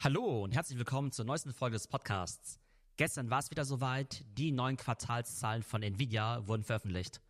Hallo und herzlich willkommen zur neuesten Folge des Podcasts. Gestern war es wieder soweit, die neuen Quartalszahlen von Nvidia wurden veröffentlicht.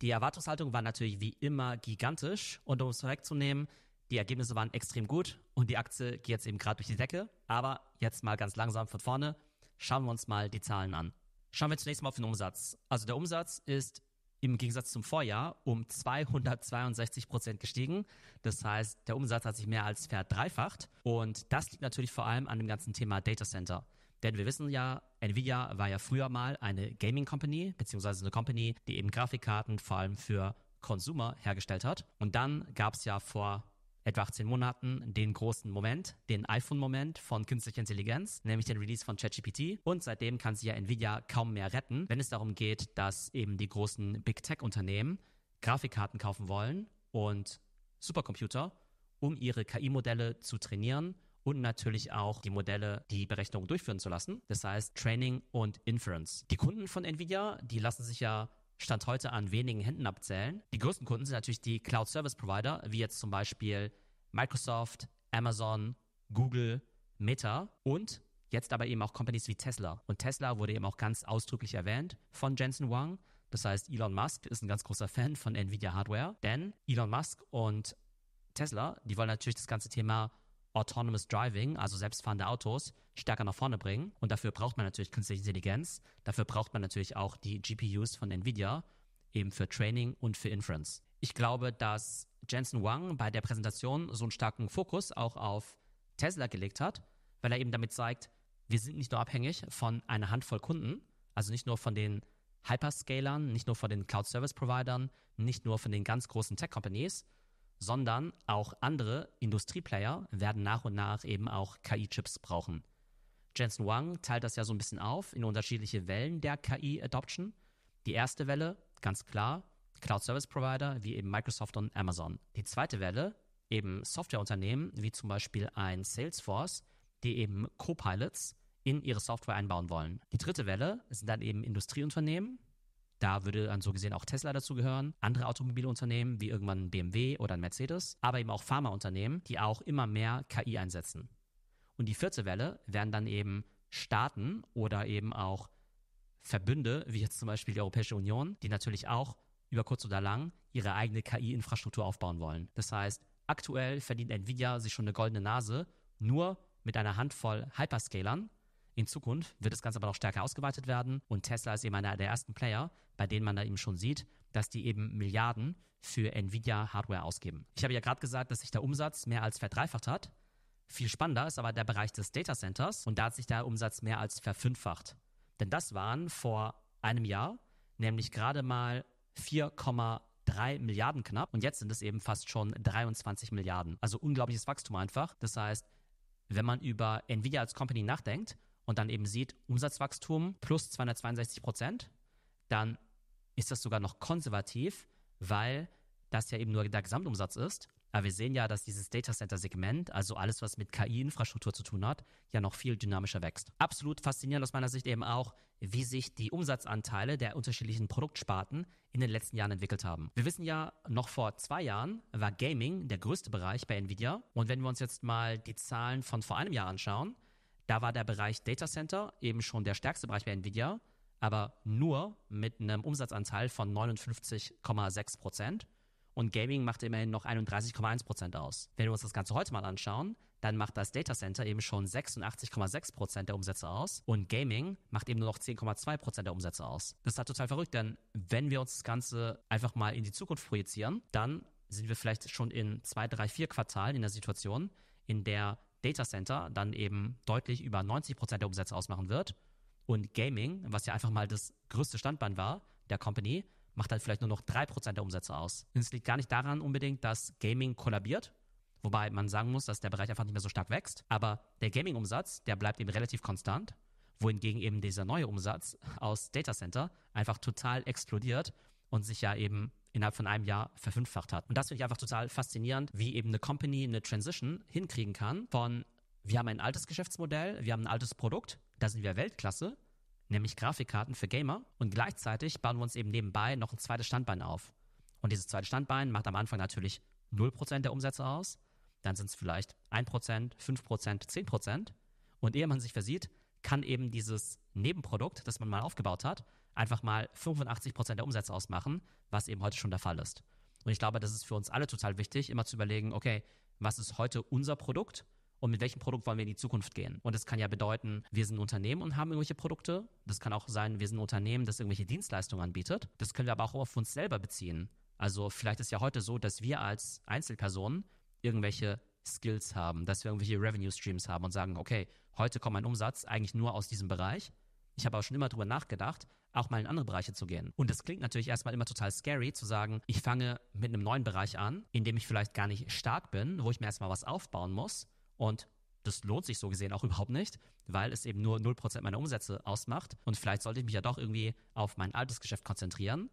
Die Erwartungshaltung war natürlich wie immer gigantisch und um es vorwegzunehmen, die Ergebnisse waren extrem gut und die Aktie geht jetzt eben gerade durch die Decke. Aber jetzt mal ganz langsam von vorne, schauen wir uns mal die Zahlen an. Schauen wir zunächst mal auf den Umsatz. Also der Umsatz ist im Gegensatz zum Vorjahr um 262 Prozent gestiegen. Das heißt, der Umsatz hat sich mehr als verdreifacht. Und das liegt natürlich vor allem an dem ganzen Thema Data Center. Denn wir wissen ja, Nvidia war ja früher mal eine Gaming Company, beziehungsweise eine Company, die eben Grafikkarten vor allem für Consumer hergestellt hat. Und dann gab es ja vor etwa 18 Monaten den großen Moment, den iPhone-Moment von künstlicher Intelligenz, nämlich den Release von ChatGPT. Und seitdem kann sie ja Nvidia kaum mehr retten, wenn es darum geht, dass eben die großen Big Tech-Unternehmen Grafikkarten kaufen wollen und Supercomputer, um ihre KI-Modelle zu trainieren und natürlich auch die Modelle die Berechnungen durchführen zu lassen. Das heißt Training und Inference. Die Kunden von Nvidia, die lassen sich ja Stand heute an wenigen Händen abzählen. Die größten Kunden sind natürlich die Cloud Service Provider, wie jetzt zum Beispiel Microsoft, Amazon, Google, Meta und jetzt aber eben auch Companies wie Tesla. Und Tesla wurde eben auch ganz ausdrücklich erwähnt von Jensen Wang. Das heißt, Elon Musk ist ein ganz großer Fan von Nvidia Hardware, denn Elon Musk und Tesla, die wollen natürlich das ganze Thema Autonomous Driving, also selbstfahrende Autos, stärker nach vorne bringen. Und dafür braucht man natürlich künstliche Intelligenz. Dafür braucht man natürlich auch die GPUs von Nvidia, eben für Training und für Inference. Ich glaube, dass Jensen Wang bei der Präsentation so einen starken Fokus auch auf Tesla gelegt hat, weil er eben damit zeigt, wir sind nicht nur abhängig von einer Handvoll Kunden, also nicht nur von den Hyperscalern, nicht nur von den Cloud Service Providern, nicht nur von den ganz großen Tech Companies, sondern auch andere Industrieplayer werden nach und nach eben auch KI-Chips brauchen. Jensen Wang teilt das ja so ein bisschen auf in unterschiedliche Wellen der KI-Adoption. Die erste Welle, ganz klar, Cloud Service Provider wie eben Microsoft und Amazon. Die zweite Welle, eben Softwareunternehmen wie zum Beispiel ein Salesforce, die eben Copilots in ihre Software einbauen wollen. Die dritte Welle sind dann eben Industrieunternehmen. Da würde dann so gesehen auch Tesla dazugehören, andere Automobilunternehmen wie irgendwann BMW oder ein Mercedes, aber eben auch Pharmaunternehmen, die auch immer mehr KI einsetzen. Und die vierte Welle werden dann eben Staaten oder eben auch Verbünde, wie jetzt zum Beispiel die Europäische Union, die natürlich auch über kurz oder lang ihre eigene KI-Infrastruktur aufbauen wollen. Das heißt, aktuell verdient Nvidia sich schon eine goldene Nase, nur mit einer Handvoll Hyperscalern. In Zukunft wird das Ganze aber noch stärker ausgeweitet werden und Tesla ist eben einer der ersten Player, bei denen man da eben schon sieht, dass die eben Milliarden für Nvidia Hardware ausgeben. Ich habe ja gerade gesagt, dass sich der Umsatz mehr als verdreifacht hat viel spannender ist aber der Bereich des Data Centers und da hat sich der Umsatz mehr als verfünffacht. Denn das waren vor einem Jahr nämlich gerade mal 4,3 Milliarden knapp und jetzt sind es eben fast schon 23 Milliarden. Also unglaubliches Wachstum einfach. Das heißt, wenn man über Nvidia als Company nachdenkt und dann eben sieht Umsatzwachstum plus 262 Prozent, dann ist das sogar noch konservativ, weil das ja eben nur der Gesamtumsatz ist aber wir sehen ja, dass dieses Datacenter-Segment, also alles, was mit KI-Infrastruktur zu tun hat, ja noch viel dynamischer wächst. Absolut faszinierend aus meiner Sicht eben auch, wie sich die Umsatzanteile der unterschiedlichen Produktsparten in den letzten Jahren entwickelt haben. Wir wissen ja, noch vor zwei Jahren war Gaming der größte Bereich bei Nvidia. Und wenn wir uns jetzt mal die Zahlen von vor einem Jahr anschauen, da war der Bereich Datacenter eben schon der stärkste Bereich bei Nvidia, aber nur mit einem Umsatzanteil von 59,6 Prozent. Und Gaming macht immerhin noch 31,1% Prozent aus. Wenn wir uns das Ganze heute mal anschauen, dann macht das Data Center eben schon 86,6% Prozent der Umsätze aus und Gaming macht eben nur noch 10,2% Prozent der Umsätze aus. Das ist halt total verrückt, denn wenn wir uns das Ganze einfach mal in die Zukunft projizieren, dann sind wir vielleicht schon in zwei, drei, vier Quartalen in der Situation, in der Data Center dann eben deutlich über 90% Prozent der Umsätze ausmachen wird und Gaming, was ja einfach mal das größte Standbein war der Company, macht halt vielleicht nur noch 3% der Umsätze aus. Und es liegt gar nicht daran unbedingt, dass Gaming kollabiert, wobei man sagen muss, dass der Bereich einfach nicht mehr so stark wächst, aber der Gaming-Umsatz, der bleibt eben relativ konstant, wohingegen eben dieser neue Umsatz aus Data Center einfach total explodiert und sich ja eben innerhalb von einem Jahr verfünffacht hat. Und das finde ich einfach total faszinierend, wie eben eine Company eine Transition hinkriegen kann von, wir haben ein altes Geschäftsmodell, wir haben ein altes Produkt, da sind wir Weltklasse, nämlich Grafikkarten für Gamer. Und gleichzeitig bauen wir uns eben nebenbei noch ein zweites Standbein auf. Und dieses zweite Standbein macht am Anfang natürlich 0% der Umsätze aus. Dann sind es vielleicht 1%, 5%, 10%. Und ehe man sich versieht, kann eben dieses Nebenprodukt, das man mal aufgebaut hat, einfach mal 85% der Umsätze ausmachen, was eben heute schon der Fall ist. Und ich glaube, das ist für uns alle total wichtig, immer zu überlegen, okay, was ist heute unser Produkt und mit welchem Produkt wollen wir in die Zukunft gehen. Und das kann ja bedeuten, wir sind ein Unternehmen und haben irgendwelche Produkte. Das kann auch sein, wir sind ein Unternehmen, das irgendwelche Dienstleistungen anbietet. Das können wir aber auch auf uns selber beziehen. Also vielleicht ist ja heute so, dass wir als Einzelpersonen irgendwelche Skills haben, dass wir irgendwelche Revenue Streams haben und sagen, okay, heute kommt mein Umsatz eigentlich nur aus diesem Bereich. Ich habe auch schon immer darüber nachgedacht, auch mal in andere Bereiche zu gehen. Und das klingt natürlich erstmal immer total scary zu sagen, ich fange mit einem neuen Bereich an, in dem ich vielleicht gar nicht stark bin, wo ich mir erstmal was aufbauen muss. Und das lohnt sich so gesehen auch überhaupt nicht, weil es eben nur 0% meiner Umsätze ausmacht. Und vielleicht sollte ich mich ja doch irgendwie auf mein altes Geschäft konzentrieren,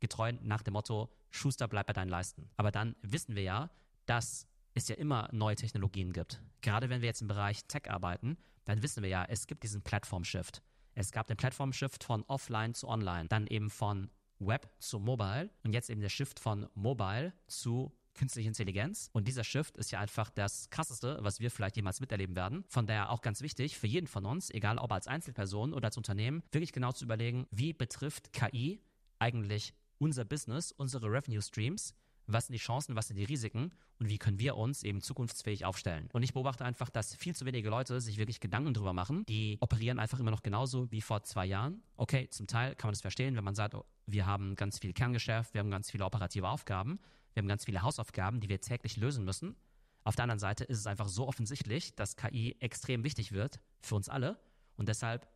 getreu nach dem Motto, Schuster bleib bei deinen Leisten. Aber dann wissen wir ja, dass es ja immer neue Technologien gibt. Gerade wenn wir jetzt im Bereich Tech arbeiten, dann wissen wir ja, es gibt diesen Plattform-Shift. Es gab den Plattform-Shift von offline zu online, dann eben von Web zu Mobile und jetzt eben der Shift von Mobile zu künstliche Intelligenz. Und dieser Shift ist ja einfach das krasseste, was wir vielleicht jemals miterleben werden. Von daher auch ganz wichtig für jeden von uns, egal ob als Einzelperson oder als Unternehmen, wirklich genau zu überlegen, wie betrifft KI eigentlich unser Business, unsere Revenue Streams was sind die Chancen, was sind die Risiken und wie können wir uns eben zukunftsfähig aufstellen. Und ich beobachte einfach, dass viel zu wenige Leute sich wirklich Gedanken darüber machen. Die operieren einfach immer noch genauso wie vor zwei Jahren. Okay, zum Teil kann man das verstehen, wenn man sagt, oh, wir haben ganz viel Kerngeschäft, wir haben ganz viele operative Aufgaben, wir haben ganz viele Hausaufgaben, die wir täglich lösen müssen. Auf der anderen Seite ist es einfach so offensichtlich, dass KI extrem wichtig wird für uns alle und deshalb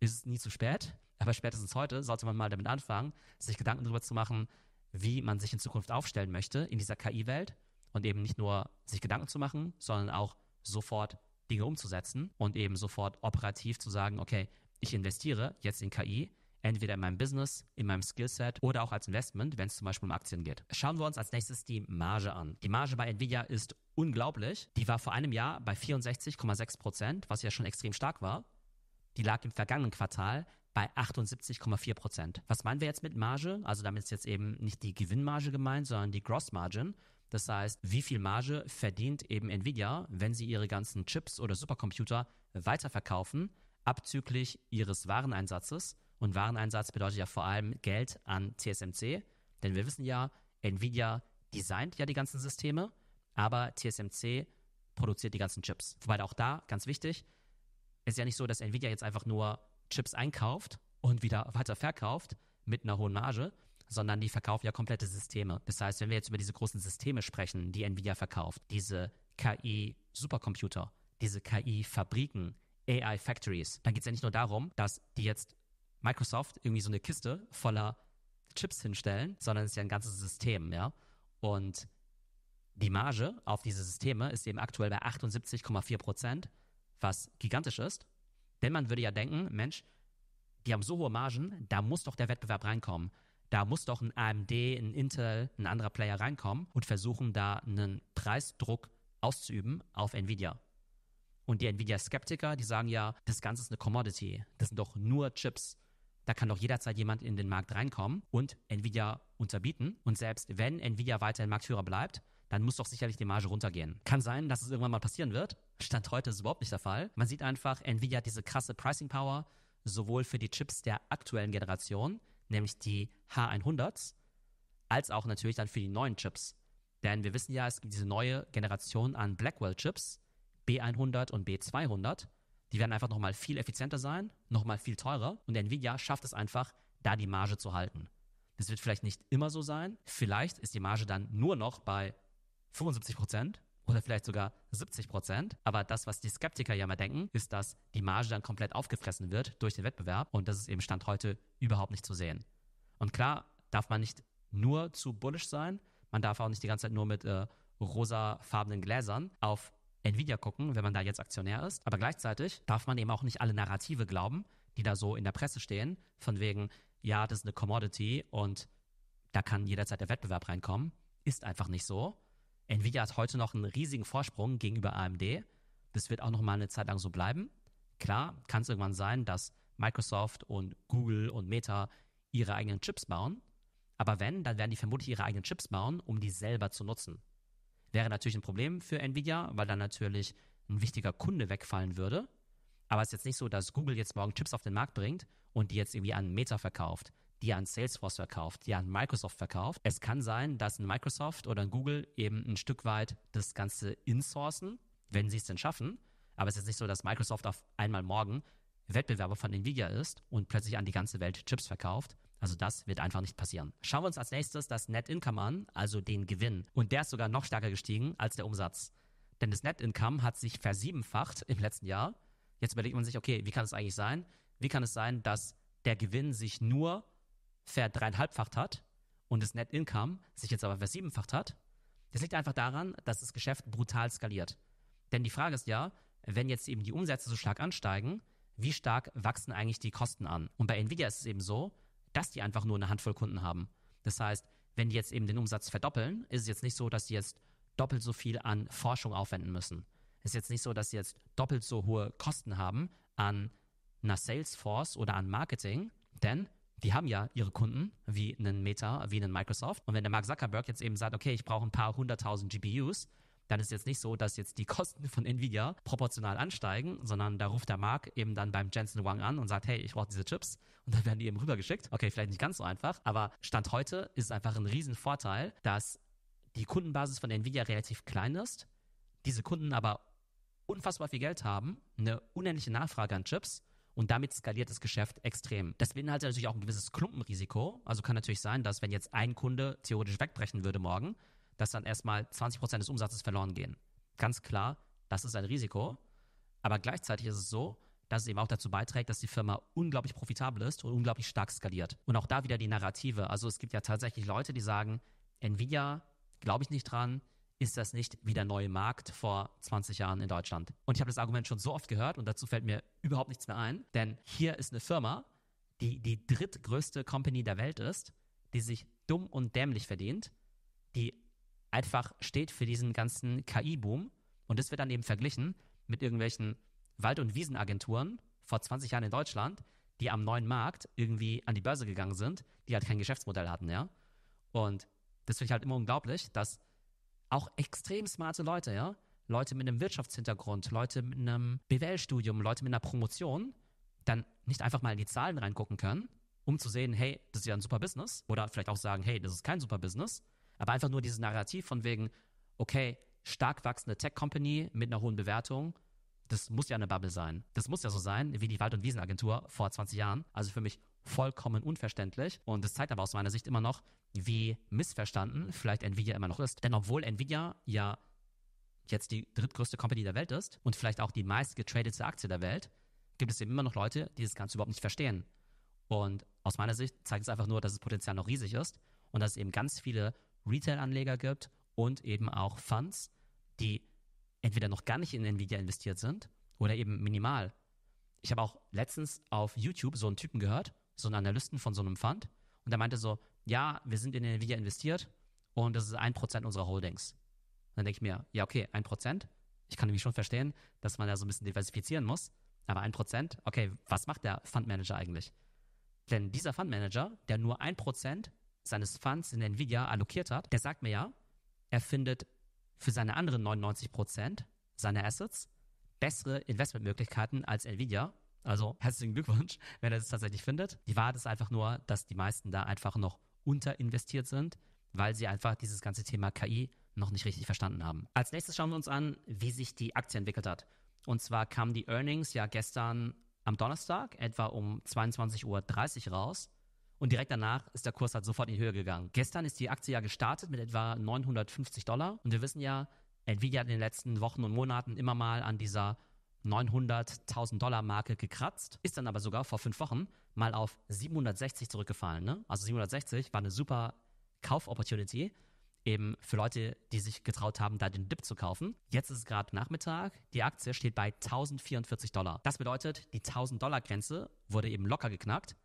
ist es nie zu spät, aber spätestens heute sollte man mal damit anfangen, sich Gedanken darüber zu machen, wie man sich in Zukunft aufstellen möchte in dieser KI-Welt und eben nicht nur sich Gedanken zu machen, sondern auch sofort Dinge umzusetzen und eben sofort operativ zu sagen, okay, ich investiere jetzt in KI, entweder in meinem Business, in meinem Skillset oder auch als Investment, wenn es zum Beispiel um Aktien geht. Schauen wir uns als nächstes die Marge an. Die Marge bei Nvidia ist unglaublich. Die war vor einem Jahr bei 64,6 Prozent, was ja schon extrem stark war. Die lag im vergangenen Quartal bei 78,4 Prozent. Was meinen wir jetzt mit Marge? Also damit ist jetzt eben nicht die Gewinnmarge gemeint, sondern die Gross Margin. Das heißt, wie viel Marge verdient eben Nvidia, wenn sie ihre ganzen Chips oder Supercomputer weiterverkaufen, abzüglich ihres Wareneinsatzes? Und Wareneinsatz bedeutet ja vor allem Geld an TSMC, denn wir wissen ja, Nvidia designt ja die ganzen Systeme, aber TSMC produziert die ganzen Chips. Wobei auch da, ganz wichtig, ist ja nicht so, dass Nvidia jetzt einfach nur Chips einkauft und wieder weiter verkauft mit einer hohen Marge, sondern die verkaufen ja komplette Systeme. Das heißt, wenn wir jetzt über diese großen Systeme sprechen, die Nvidia verkauft, diese KI-Supercomputer, diese KI-Fabriken, AI-Factories, dann geht es ja nicht nur darum, dass die jetzt Microsoft irgendwie so eine Kiste voller Chips hinstellen, sondern es ist ja ein ganzes System, ja. Und die Marge auf diese Systeme ist eben aktuell bei 78,4 Prozent, was gigantisch ist denn man würde ja denken, Mensch, die haben so hohe Margen, da muss doch der Wettbewerb reinkommen. Da muss doch ein AMD, ein Intel, ein anderer Player reinkommen und versuchen da einen Preisdruck auszuüben auf Nvidia. Und die Nvidia-Skeptiker, die sagen ja, das Ganze ist eine Commodity. Das sind doch nur Chips. Da kann doch jederzeit jemand in den Markt reinkommen und Nvidia unterbieten. Und selbst wenn Nvidia weiterhin Marktführer bleibt, dann muss doch sicherlich die Marge runtergehen. Kann sein, dass es irgendwann mal passieren wird. Stand heute ist es überhaupt nicht der Fall. Man sieht einfach, Nvidia hat diese krasse Pricing Power, sowohl für die Chips der aktuellen Generation, nämlich die H100s, als auch natürlich dann für die neuen Chips. Denn wir wissen ja, es gibt diese neue Generation an Blackwell-Chips, B100 und B200. Die werden einfach nochmal viel effizienter sein, nochmal viel teurer. Und Nvidia schafft es einfach, da die Marge zu halten. Das wird vielleicht nicht immer so sein. Vielleicht ist die Marge dann nur noch bei 75 Prozent oder vielleicht sogar 70 Prozent. Aber das, was die Skeptiker ja mal denken, ist, dass die Marge dann komplett aufgefressen wird durch den Wettbewerb und das ist eben Stand heute überhaupt nicht zu sehen. Und klar darf man nicht nur zu bullish sein, man darf auch nicht die ganze Zeit nur mit äh, rosafarbenen Gläsern auf Nvidia gucken, wenn man da jetzt Aktionär ist. Aber gleichzeitig darf man eben auch nicht alle Narrative glauben, die da so in der Presse stehen, von wegen, ja, das ist eine Commodity und da kann jederzeit der Wettbewerb reinkommen. Ist einfach nicht so. Nvidia hat heute noch einen riesigen Vorsprung gegenüber AMD. Das wird auch noch mal eine Zeit lang so bleiben. Klar, kann es irgendwann sein, dass Microsoft und Google und Meta ihre eigenen Chips bauen. Aber wenn, dann werden die vermutlich ihre eigenen Chips bauen, um die selber zu nutzen. Wäre natürlich ein Problem für Nvidia, weil dann natürlich ein wichtiger Kunde wegfallen würde. Aber es ist jetzt nicht so, dass Google jetzt morgen Chips auf den Markt bringt und die jetzt irgendwie an Meta verkauft die an Salesforce verkauft, die an Microsoft verkauft. Es kann sein, dass ein Microsoft oder ein Google eben ein Stück weit das Ganze insourcen, wenn sie es denn schaffen. Aber es ist nicht so, dass Microsoft auf einmal morgen Wettbewerber von Nvidia ist und plötzlich an die ganze Welt Chips verkauft. Also das wird einfach nicht passieren. Schauen wir uns als nächstes das Net Income an, also den Gewinn. Und der ist sogar noch stärker gestiegen als der Umsatz. Denn das Net Income hat sich versiebenfacht im letzten Jahr. Jetzt überlegt man sich, okay, wie kann es eigentlich sein? Wie kann es sein, dass der Gewinn sich nur verdreieinhalbfacht hat und das Net Income sich jetzt aber versiebenfacht hat, das liegt einfach daran, dass das Geschäft brutal skaliert. Denn die Frage ist ja, wenn jetzt eben die Umsätze so stark ansteigen, wie stark wachsen eigentlich die Kosten an? Und bei Nvidia ist es eben so, dass die einfach nur eine Handvoll Kunden haben. Das heißt, wenn die jetzt eben den Umsatz verdoppeln, ist es jetzt nicht so, dass sie jetzt doppelt so viel an Forschung aufwenden müssen. Es ist jetzt nicht so, dass sie jetzt doppelt so hohe Kosten haben an einer Salesforce oder an Marketing, denn die haben ja ihre Kunden, wie einen Meta, wie einen Microsoft. Und wenn der Mark Zuckerberg jetzt eben sagt, okay, ich brauche ein paar hunderttausend GPUs, dann ist jetzt nicht so, dass jetzt die Kosten von Nvidia proportional ansteigen, sondern da ruft der Mark eben dann beim Jensen Wang an und sagt, hey, ich brauche diese Chips und dann werden die eben rübergeschickt. Okay, vielleicht nicht ganz so einfach, aber Stand heute ist es einfach ein Riesenvorteil, dass die Kundenbasis von Nvidia relativ klein ist, diese Kunden aber unfassbar viel Geld haben, eine unendliche Nachfrage an Chips und damit skaliert das Geschäft extrem. Das beinhaltet natürlich auch ein gewisses Klumpenrisiko. Also kann natürlich sein, dass wenn jetzt ein Kunde theoretisch wegbrechen würde morgen, dass dann erstmal 20 Prozent des Umsatzes verloren gehen. Ganz klar, das ist ein Risiko. Aber gleichzeitig ist es so, dass es eben auch dazu beiträgt, dass die Firma unglaublich profitabel ist und unglaublich stark skaliert. Und auch da wieder die Narrative. Also es gibt ja tatsächlich Leute, die sagen, Nvidia glaube ich nicht dran, ist das nicht wie der neue Markt vor 20 Jahren in Deutschland? Und ich habe das Argument schon so oft gehört und dazu fällt mir überhaupt nichts mehr ein, denn hier ist eine Firma, die die drittgrößte Company der Welt ist, die sich dumm und dämlich verdient, die einfach steht für diesen ganzen KI-Boom und das wird dann eben verglichen mit irgendwelchen Wald- und Wiesenagenturen vor 20 Jahren in Deutschland, die am neuen Markt irgendwie an die Börse gegangen sind, die halt kein Geschäftsmodell hatten, ja. Und das finde ich halt immer unglaublich, dass auch extrem smarte Leute, ja. Leute mit einem Wirtschaftshintergrund, Leute mit einem BWL-Studium, Leute mit einer Promotion, dann nicht einfach mal in die Zahlen reingucken können, um zu sehen, hey, das ist ja ein super Business. Oder vielleicht auch sagen, hey, das ist kein super Business. Aber einfach nur dieses Narrativ von wegen, okay, stark wachsende Tech-Company mit einer hohen Bewertung, das muss ja eine Bubble sein. Das muss ja so sein, wie die Wald- und Wiesenagentur vor 20 Jahren. Also für mich vollkommen unverständlich. Und es zeigt aber aus meiner Sicht immer noch, wie missverstanden vielleicht Nvidia immer noch ist. Denn obwohl Nvidia ja jetzt die drittgrößte Company der Welt ist und vielleicht auch die meistgetradete Aktie der Welt, gibt es eben immer noch Leute, die das Ganze überhaupt nicht verstehen. Und aus meiner Sicht zeigt es einfach nur, dass das Potenzial noch riesig ist und dass es eben ganz viele Retail-Anleger gibt und eben auch Funds, die entweder noch gar nicht in Nvidia investiert sind oder eben minimal. Ich habe auch letztens auf YouTube so einen Typen gehört, so einen Analysten von so einem Fund und der meinte so, ja, wir sind in Nvidia investiert und das ist ein Prozent unserer Holdings. Und dann denke ich mir, ja, okay, ein Prozent. Ich kann nämlich schon verstehen, dass man da so ein bisschen diversifizieren muss. Aber ein Prozent, okay, was macht der Fundmanager eigentlich? Denn dieser Fundmanager, der nur ein Prozent seines Funds in Nvidia allokiert hat, der sagt mir ja, er findet für seine anderen 99 Prozent seiner Assets bessere Investmentmöglichkeiten als Nvidia also herzlichen Glückwunsch, wenn er das tatsächlich findet. Die Wahrheit ist einfach nur, dass die meisten da einfach noch unterinvestiert sind, weil sie einfach dieses ganze Thema KI noch nicht richtig verstanden haben. Als nächstes schauen wir uns an, wie sich die Aktie entwickelt hat. Und zwar kamen die Earnings ja gestern am Donnerstag etwa um 22.30 Uhr raus. Und direkt danach ist der Kurs halt sofort in die Höhe gegangen. Gestern ist die Aktie ja gestartet mit etwa 950 Dollar. Und wir wissen ja, Nvidia hat in den letzten Wochen und Monaten immer mal an dieser 900.000 Dollar Marke gekratzt, ist dann aber sogar vor fünf Wochen mal auf 760 zurückgefallen. Ne? Also 760 war eine super Kaufopportunity eben für Leute, die sich getraut haben, da den Dip zu kaufen. Jetzt ist es gerade Nachmittag, die Aktie steht bei 1044 Dollar. Das bedeutet, die 1000 Dollar Grenze wurde eben locker geknackt.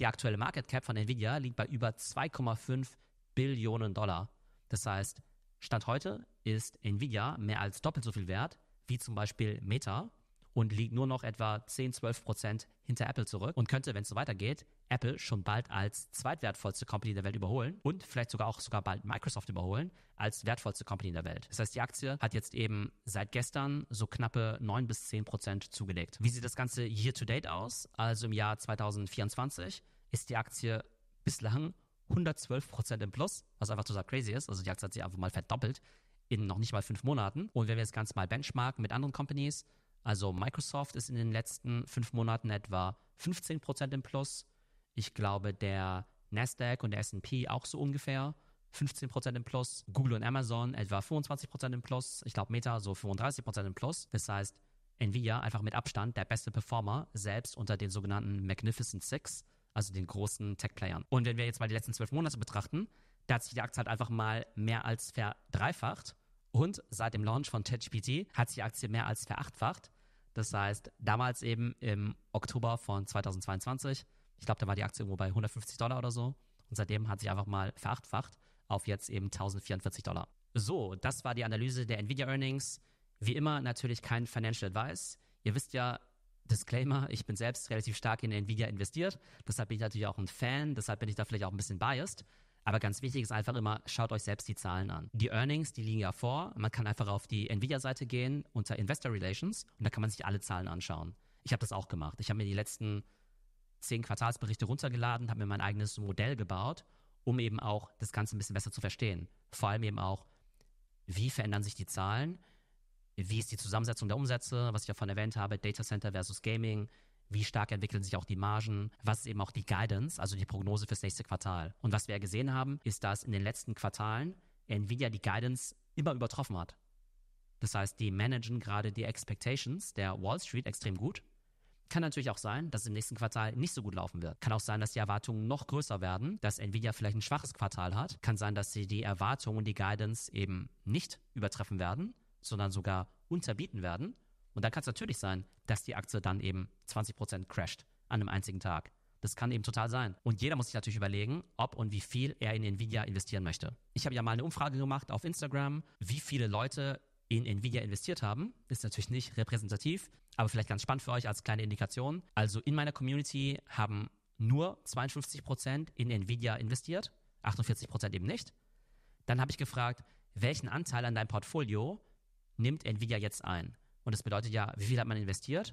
Die aktuelle Market Cap von Nvidia liegt bei über 2,5 Billionen Dollar. Das heißt, Stand heute ist Nvidia mehr als doppelt so viel wert wie zum Beispiel Meta und liegt nur noch etwa 10, 12 Prozent hinter Apple zurück und könnte, wenn es so weitergeht, Apple schon bald als zweitwertvollste Company der Welt überholen und vielleicht sogar auch sogar bald Microsoft überholen als wertvollste Company der Welt. Das heißt, die Aktie hat jetzt eben seit gestern so knappe 9 bis 10 Prozent zugelegt. Wie sieht das Ganze year to date aus? Also im Jahr 2024 ist die Aktie bislang 112 Prozent im Plus, was einfach total crazy ist. Also die Aktie hat sich einfach mal verdoppelt in noch nicht mal fünf Monaten. Und wenn wir das Ganze mal benchmarken mit anderen Companies, also Microsoft ist in den letzten fünf Monaten etwa 15 im Plus. Ich glaube, der Nasdaq und der S&P auch so ungefähr 15 im Plus. Google und Amazon etwa 25 im Plus. Ich glaube, Meta so 35 im Plus. Das heißt, Nvidia einfach mit Abstand der beste Performer, selbst unter den sogenannten Magnificent Six, also den großen Tech-Playern. Und wenn wir jetzt mal die letzten zwölf Monate betrachten, da hat sich die Aktie halt einfach mal mehr als verdreifacht. Und seit dem Launch von ChatGPT hat sich die Aktie mehr als verachtfacht. Das heißt, damals eben im Oktober von 2022, ich glaube, da war die Aktie irgendwo bei 150 Dollar oder so. Und seitdem hat sie einfach mal verachtfacht auf jetzt eben 1044 Dollar. So, das war die Analyse der Nvidia Earnings. Wie immer natürlich kein Financial Advice. Ihr wisst ja, Disclaimer, ich bin selbst relativ stark in Nvidia investiert. Deshalb bin ich natürlich auch ein Fan. Deshalb bin ich da vielleicht auch ein bisschen biased. Aber ganz wichtig ist einfach immer, schaut euch selbst die Zahlen an. Die Earnings, die liegen ja vor. Man kann einfach auf die Nvidia-Seite gehen unter Investor Relations und da kann man sich alle Zahlen anschauen. Ich habe das auch gemacht. Ich habe mir die letzten zehn Quartalsberichte runtergeladen, habe mir mein eigenes Modell gebaut, um eben auch das Ganze ein bisschen besser zu verstehen. Vor allem eben auch, wie verändern sich die Zahlen, wie ist die Zusammensetzung der Umsätze, was ich davon erwähnt habe, Data Center versus Gaming, wie stark entwickeln sich auch die Margen, was ist eben auch die Guidance, also die Prognose fürs nächste Quartal. Und was wir ja gesehen haben, ist, dass in den letzten Quartalen Nvidia die Guidance immer übertroffen hat. Das heißt, die managen gerade die Expectations der Wall Street extrem gut. Kann natürlich auch sein, dass es im nächsten Quartal nicht so gut laufen wird. Kann auch sein, dass die Erwartungen noch größer werden, dass Nvidia vielleicht ein schwaches Quartal hat. Kann sein, dass sie die Erwartungen und die Guidance eben nicht übertreffen werden, sondern sogar unterbieten werden. Und dann kann es natürlich sein, dass die Aktie dann eben 20% crasht an einem einzigen Tag. Das kann eben total sein. Und jeder muss sich natürlich überlegen, ob und wie viel er in Nvidia investieren möchte. Ich habe ja mal eine Umfrage gemacht auf Instagram, wie viele Leute in Nvidia investiert haben. Ist natürlich nicht repräsentativ, aber vielleicht ganz spannend für euch als kleine Indikation. Also in meiner Community haben nur 52% in Nvidia investiert, 48% eben nicht. Dann habe ich gefragt, welchen Anteil an deinem Portfolio nimmt Nvidia jetzt ein? Und das bedeutet ja, wie viel hat man investiert,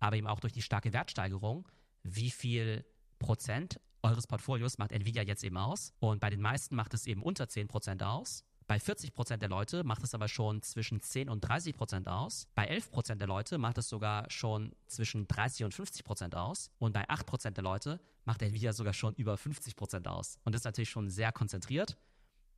aber eben auch durch die starke Wertsteigerung, wie viel Prozent eures Portfolios macht Nvidia jetzt eben aus. Und bei den meisten macht es eben unter 10 Prozent aus. Bei 40 Prozent der Leute macht es aber schon zwischen 10 und 30 Prozent aus. Bei 11 Prozent der Leute macht es sogar schon zwischen 30 und 50 Prozent aus. Und bei 8 Prozent der Leute macht Nvidia sogar schon über 50 Prozent aus. Und das ist natürlich schon sehr konzentriert.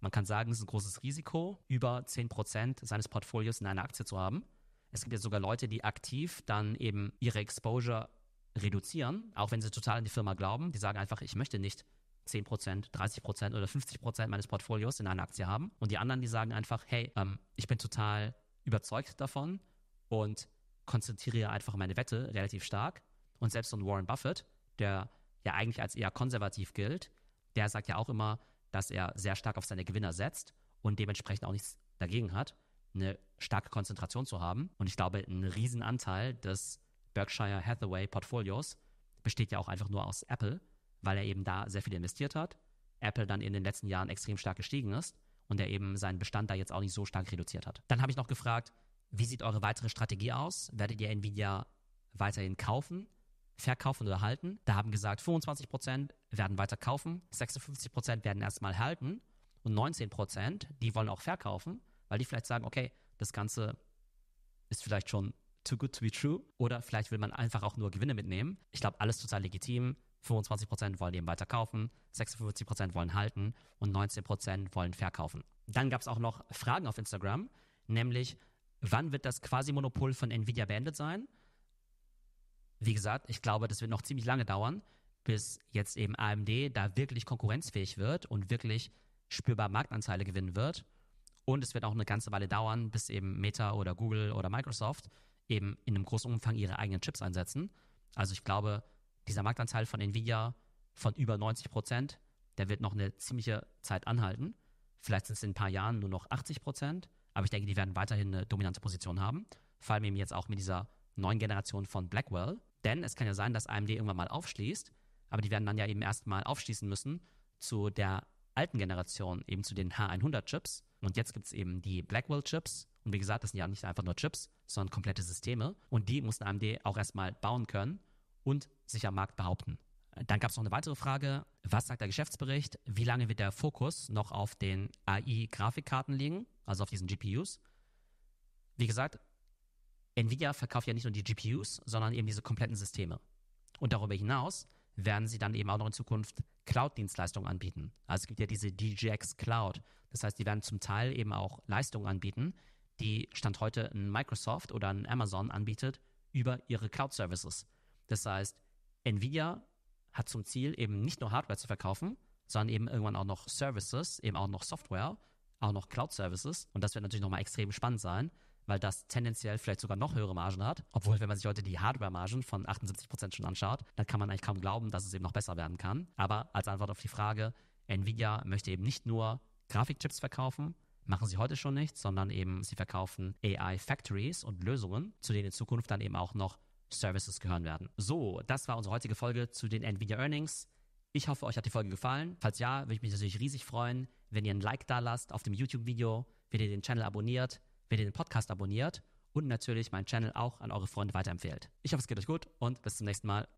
Man kann sagen, es ist ein großes Risiko, über 10 Prozent seines Portfolios in einer Aktie zu haben. Es gibt ja sogar Leute, die aktiv dann eben ihre Exposure reduzieren, auch wenn sie total an die Firma glauben. Die sagen einfach, ich möchte nicht 10%, 30% oder 50% meines Portfolios in einer Aktie haben. Und die anderen, die sagen einfach, hey, ähm, ich bin total überzeugt davon und konzentriere einfach meine Wette relativ stark. Und selbst so ein Warren Buffett, der ja eigentlich als eher konservativ gilt, der sagt ja auch immer, dass er sehr stark auf seine Gewinner setzt und dementsprechend auch nichts dagegen hat eine starke Konzentration zu haben. Und ich glaube, ein Riesenanteil des Berkshire Hathaway Portfolios besteht ja auch einfach nur aus Apple, weil er eben da sehr viel investiert hat. Apple dann in den letzten Jahren extrem stark gestiegen ist und er eben seinen Bestand da jetzt auch nicht so stark reduziert hat. Dann habe ich noch gefragt, wie sieht eure weitere Strategie aus? Werdet ihr Nvidia weiterhin kaufen, verkaufen oder halten? Da haben gesagt, 25% werden weiter kaufen, 56% werden erstmal halten und 19%, die wollen auch verkaufen weil die vielleicht sagen, okay, das Ganze ist vielleicht schon too good to be true oder vielleicht will man einfach auch nur Gewinne mitnehmen. Ich glaube, alles total legitim. 25% wollen eben weiter kaufen, 56% wollen halten und 19% wollen verkaufen. Dann gab es auch noch Fragen auf Instagram, nämlich wann wird das Quasi-Monopol von Nvidia beendet sein? Wie gesagt, ich glaube, das wird noch ziemlich lange dauern, bis jetzt eben AMD da wirklich konkurrenzfähig wird und wirklich spürbar Marktanteile gewinnen wird. Und es wird auch eine ganze Weile dauern, bis eben Meta oder Google oder Microsoft eben in einem großen Umfang ihre eigenen Chips einsetzen. Also ich glaube, dieser Marktanteil von Nvidia von über 90 Prozent, der wird noch eine ziemliche Zeit anhalten. Vielleicht sind es in ein paar Jahren nur noch 80 Prozent, aber ich denke, die werden weiterhin eine dominante Position haben. Vor allem eben jetzt auch mit dieser neuen Generation von Blackwell. Denn es kann ja sein, dass AMD irgendwann mal aufschließt, aber die werden dann ja eben erstmal aufschließen müssen zu der alten Generation, eben zu den H100-Chips, und jetzt gibt es eben die Blackwell-Chips. Und wie gesagt, das sind ja nicht einfach nur Chips, sondern komplette Systeme. Und die mussten AMD auch erstmal bauen können und sich am Markt behaupten. Dann gab es noch eine weitere Frage. Was sagt der Geschäftsbericht? Wie lange wird der Fokus noch auf den AI-Grafikkarten liegen, also auf diesen GPUs? Wie gesagt, Nvidia verkauft ja nicht nur die GPUs, sondern eben diese kompletten Systeme. Und darüber hinaus werden sie dann eben auch noch in Zukunft Cloud-Dienstleistungen anbieten. Also es gibt ja diese DGX Cloud. Das heißt, die werden zum Teil eben auch Leistungen anbieten, die Stand heute ein Microsoft oder ein Amazon anbietet über ihre Cloud-Services. Das heißt, Nvidia hat zum Ziel, eben nicht nur Hardware zu verkaufen, sondern eben irgendwann auch noch Services, eben auch noch Software, auch noch Cloud-Services. Und das wird natürlich nochmal extrem spannend sein, weil das tendenziell vielleicht sogar noch höhere Margen hat. Obwohl, wenn man sich heute die Hardware-Margen von 78% Prozent schon anschaut, dann kann man eigentlich kaum glauben, dass es eben noch besser werden kann. Aber als Antwort auf die Frage, Nvidia möchte eben nicht nur Grafikchips verkaufen, machen sie heute schon nicht, sondern eben sie verkaufen AI-Factories und Lösungen, zu denen in Zukunft dann eben auch noch Services gehören werden. So, das war unsere heutige Folge zu den Nvidia Earnings. Ich hoffe, euch hat die Folge gefallen. Falls ja, würde ich mich natürlich riesig freuen, wenn ihr ein Like da lasst auf dem YouTube-Video, wenn ihr den Channel abonniert, wenn ihr den Podcast abonniert und natürlich meinen Channel auch an eure Freunde weiterempfehlt. Ich hoffe, es geht euch gut und bis zum nächsten Mal.